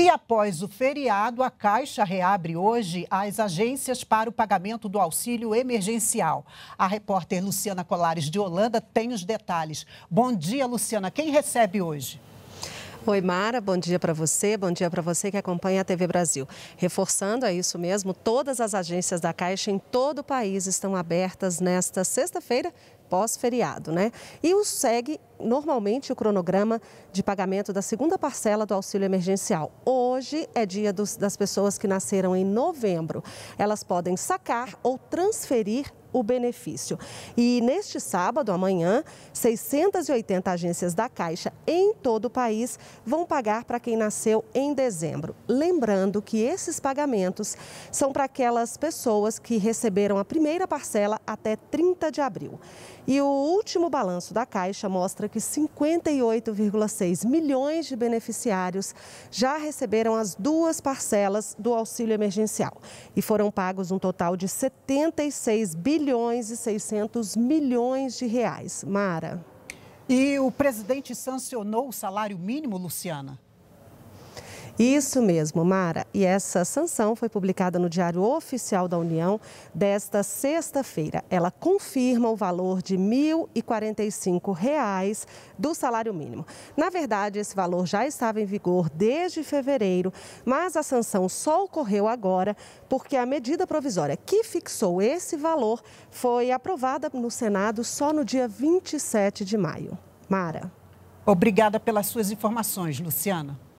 E após o feriado, a Caixa reabre hoje as agências para o pagamento do auxílio emergencial. A repórter Luciana Colares de Holanda tem os detalhes. Bom dia, Luciana. Quem recebe hoje? Oi, Mara, bom dia para você, bom dia para você que acompanha a TV Brasil. Reforçando, é isso mesmo, todas as agências da Caixa em todo o país estão abertas nesta sexta-feira, pós-feriado, né? E o SEG normalmente o cronograma de pagamento da segunda parcela do auxílio emergencial. Hoje é dia dos, das pessoas que nasceram em novembro. Elas podem sacar ou transferir o benefício. E neste sábado, amanhã, 680 agências da Caixa em todo o país vão pagar para quem nasceu em dezembro. Lembrando que esses pagamentos são para aquelas pessoas que receberam a primeira parcela até 30 de abril. E o último balanço da Caixa mostra que 58,6 milhões de beneficiários já receberam as duas parcelas do auxílio emergencial e foram pagos um total de 76 bilhões e 600 milhões de reais. Mara. E o presidente sancionou o salário mínimo, Luciana? Isso mesmo, Mara. E essa sanção foi publicada no Diário Oficial da União desta sexta-feira. Ela confirma o valor de R$ 1.045 reais do salário mínimo. Na verdade, esse valor já estava em vigor desde fevereiro, mas a sanção só ocorreu agora porque a medida provisória que fixou esse valor foi aprovada no Senado só no dia 27 de maio. Mara. Obrigada pelas suas informações, Luciana.